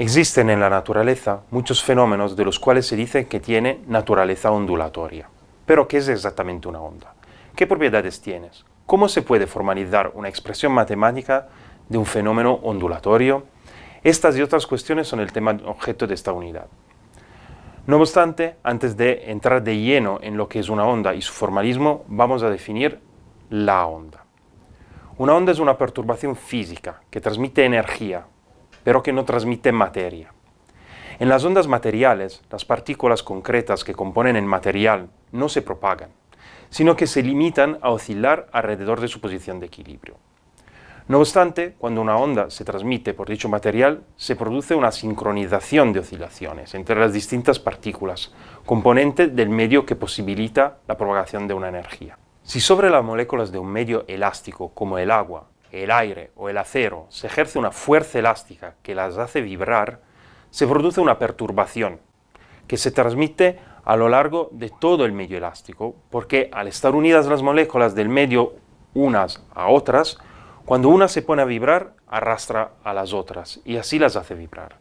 Existen en la naturaleza muchos fenómenos de los cuales se dice que tiene naturaleza ondulatoria. Pero, ¿qué es exactamente una onda? ¿Qué propiedades tienes? ¿Cómo se puede formalizar una expresión matemática de un fenómeno ondulatorio? Estas y otras cuestiones son el tema objeto de esta unidad. No obstante, antes de entrar de lleno en lo que es una onda y su formalismo, vamos a definir la onda. Una onda es una perturbación física que transmite energía, pero que no transmite materia. En las ondas materiales, las partículas concretas que componen el material no se propagan, sino que se limitan a oscilar alrededor de su posición de equilibrio. No obstante, cuando una onda se transmite por dicho material, se produce una sincronización de oscilaciones entre las distintas partículas, componente del medio que posibilita la propagación de una energía. Si sobre las moléculas de un medio elástico como el agua el aire o el acero, se ejerce una fuerza elástica que las hace vibrar, se produce una perturbación que se transmite a lo largo de todo el medio elástico, porque al estar unidas las moléculas del medio unas a otras, cuando una se pone a vibrar, arrastra a las otras y así las hace vibrar,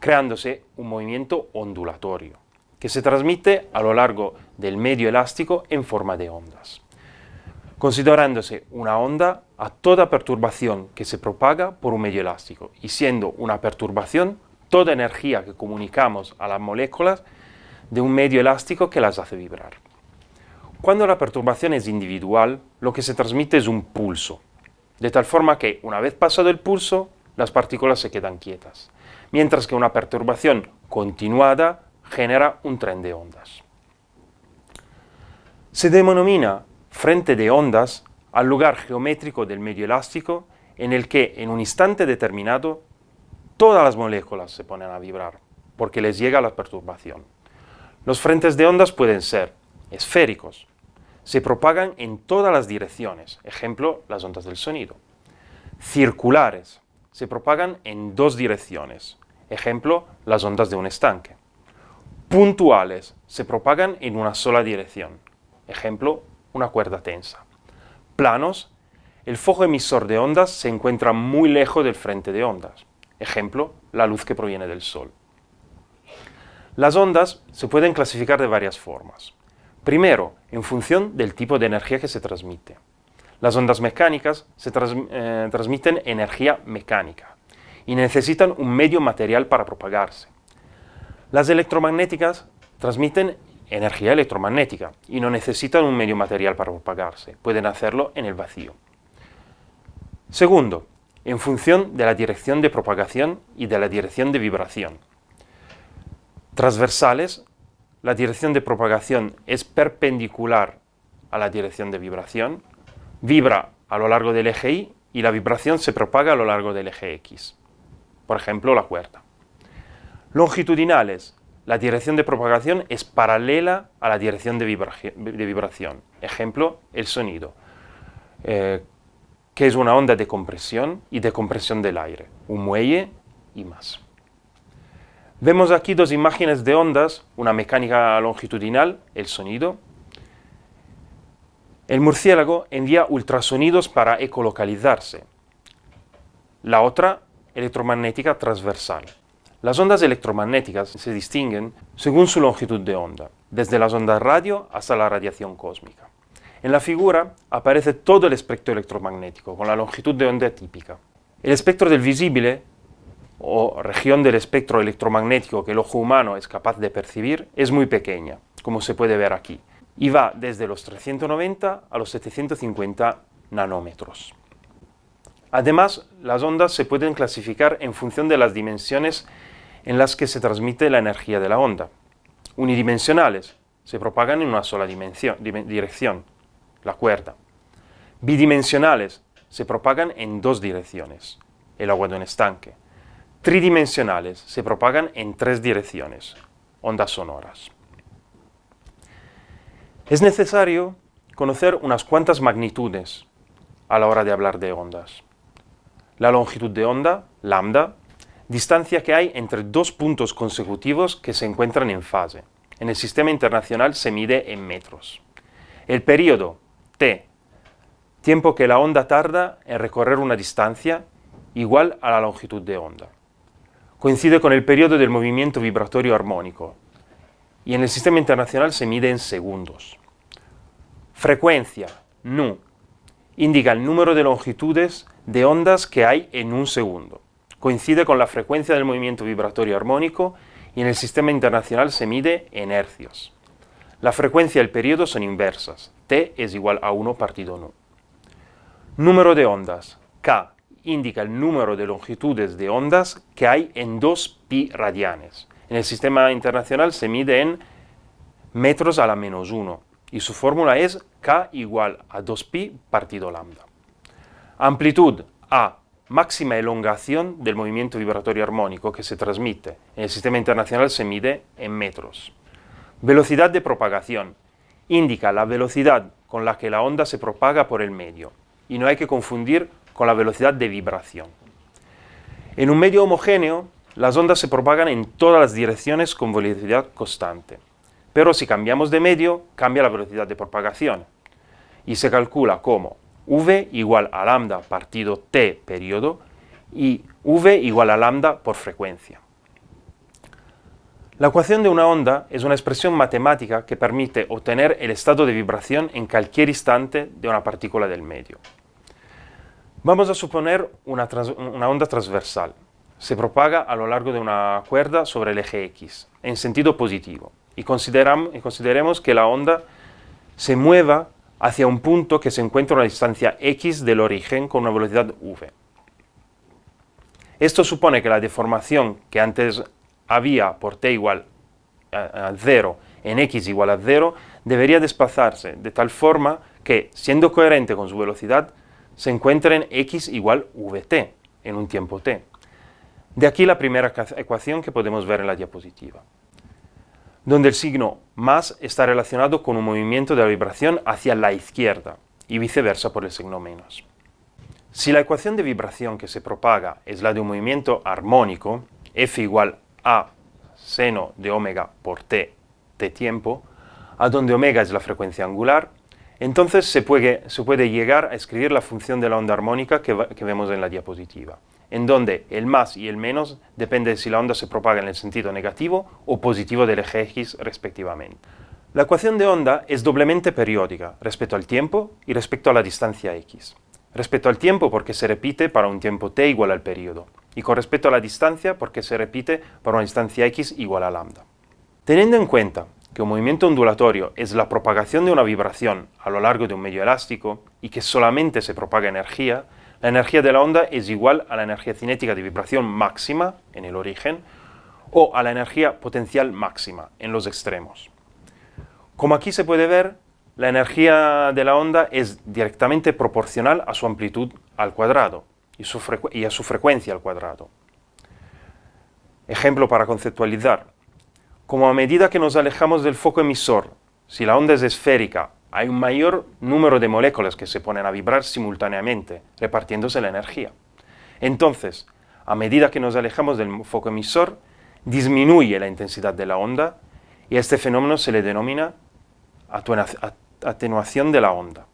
creándose un movimiento ondulatorio que se transmite a lo largo del medio elástico en forma de ondas considerándose una onda a toda perturbación que se propaga por un medio elástico y siendo una perturbación toda energía que comunicamos a las moléculas de un medio elástico que las hace vibrar. Cuando la perturbación es individual, lo que se transmite es un pulso, de tal forma que una vez pasado el pulso, las partículas se quedan quietas, mientras que una perturbación continuada genera un tren de ondas. Se denomina frente de ondas al lugar geométrico del medio elástico en el que en un instante determinado todas las moléculas se ponen a vibrar porque les llega la perturbación. Los frentes de ondas pueden ser esféricos, se propagan en todas las direcciones, ejemplo, las ondas del sonido. Circulares, se propagan en dos direcciones, ejemplo, las ondas de un estanque. Puntuales, se propagan en una sola dirección, ejemplo, una cuerda tensa. Planos, el foco emisor de ondas se encuentra muy lejos del frente de ondas. Ejemplo, la luz que proviene del Sol. Las ondas se pueden clasificar de varias formas. Primero, en función del tipo de energía que se transmite. Las ondas mecánicas se eh, transmiten energía mecánica y necesitan un medio material para propagarse. Las electromagnéticas transmiten energía electromagnética y no necesitan un medio material para propagarse, pueden hacerlo en el vacío. Segundo, en función de la dirección de propagación y de la dirección de vibración. Transversales, la dirección de propagación es perpendicular a la dirección de vibración, vibra a lo largo del eje Y y la vibración se propaga a lo largo del eje X, por ejemplo la cuerda. Longitudinales, la dirección de propagación es paralela a la dirección de, vibración. Ejemplo, el sonido, eh, que es una onda de compresión y de compresión del aire, un muelle y más. Vemos aquí dos imágenes de ondas, una mecánica longitudinal, el sonido. El murciélago envía ultrasonidos para ecolocalizarse. La otra, electromagnética transversal. Las ondas electromagnéticas se distinguen según su longitud de onda, desde las ondas radio hasta la radiación cósmica. En la figura aparece todo el espectro electromagnético, con la longitud de onda típica. El espectro del visible, o región del espectro electromagnético que el ojo humano es capaz de percibir, es muy pequeña, como se puede ver aquí, y va desde los 390 a los 750 nanómetros. Además, las ondas se pueden clasificar en función de las dimensiones en las que se transmite la energía de la onda. Unidimensionales, se propagan en una sola dirección, la cuerda. Bidimensionales, se propagan en dos direcciones, el agua de un estanque. Tridimensionales, se propagan en tres direcciones, ondas sonoras. Es necesario conocer unas cuantas magnitudes a la hora de hablar de ondas. La longitud de onda, lambda, distancia que hay entre dos puntos consecutivos que se encuentran en fase. En el sistema internacional se mide en metros. El periodo T, tiempo que la onda tarda en recorrer una distancia igual a la longitud de onda. Coincide con el periodo del movimiento vibratorio armónico y en el sistema internacional se mide en segundos. Frecuencia, nu, indica el número de longitudes de ondas que hay en un segundo coincide con la frecuencia del movimiento vibratorio armónico y en el sistema internacional se mide en hercios. La frecuencia y el periodo son inversas. T es igual a 1 partido nu. Número de ondas. K indica el número de longitudes de ondas que hay en 2 pi radianes. En el sistema internacional se mide en metros a la menos 1 y su fórmula es K igual a 2pi partido lambda. Amplitud A máxima elongación del movimiento vibratorio armónico que se transmite. En el sistema internacional se mide en metros. Velocidad de propagación. Indica la velocidad con la que la onda se propaga por el medio. Y no hay que confundir con la velocidad de vibración. En un medio homogéneo, las ondas se propagan en todas las direcciones con velocidad constante. Pero si cambiamos de medio, cambia la velocidad de propagación. Y se calcula como V igual a lambda partido T periodo y V igual a lambda por frecuencia. La ecuación de una onda es una expresión matemática que permite obtener el estado de vibración en cualquier instante de una partícula del medio. Vamos a suponer una, onda transversal. Se propaga a lo largo de una cuerda sobre el eje X, en sentido positivo, y, y consideremos que la onda se mueva hacia un punto que se encuentra a una distancia x del origen con una velocidad v. Esto supone que la deformación que antes había por t igual a 0 en x igual a 0 debería desplazarse de tal forma que, siendo coherente con su velocidad, se encuentre en x igual vt en un tiempo t. De aquí la primera ecuación que podemos ver en la diapositiva donde el signo más está relacionado con un movimiento de la vibración hacia la izquierda y viceversa por el signo menos. Si la ecuación de vibración que se propaga es la de un movimiento armónico, F igual a seno de omega por t t tiempo, a donde omega es la frecuencia angular, entonces se puede, llegar a escribir la función de la onda armónica que vemos en la diapositiva en donde el más y el menos depende de si la onda se propaga en el sentido negativo o positivo del eje X respectivamente. La ecuación de onda es doblemente periódica respecto al tiempo y respecto a la distancia x. Respecto al tiempo porque se repite para un tiempo t igual al periodo y con respecto a la distancia porque se repite para una distancia x igual a lambda. Teniendo en cuenta que un movimiento ondulatorio es la propagación de una vibración a lo largo de un medio elástico y que solamente se propaga energía, la energía de la onda es igual a la energía cinética de vibración máxima en el origen o a la energía potencial máxima en los extremos. Como aquí se puede ver, la energía de la onda es directamente proporcional a su amplitud al cuadrado y, a su frecuencia al cuadrado. Ejemplo para conceptualizar. Como a medida que nos alejamos del foco emisor, si la onda es esférica hay un mayor número de moléculas que se ponen a vibrar simultáneamente, repartiéndose la energía. Entonces, a medida que nos alejamos del foco emisor, disminuye la intensidad de la onda y este fenómeno se le denomina atenuación de la onda.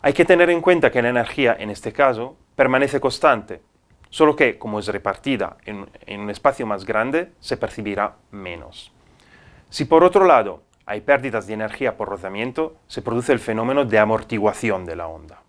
Hay que tener en cuenta que la energía, en este caso, permanece constante, solo que, como es repartida en un espacio más grande, se percibirá menos. Si por otro lado hay pérdidas de energía por rozamiento, se produce el fenómeno de amortiguación de la onda.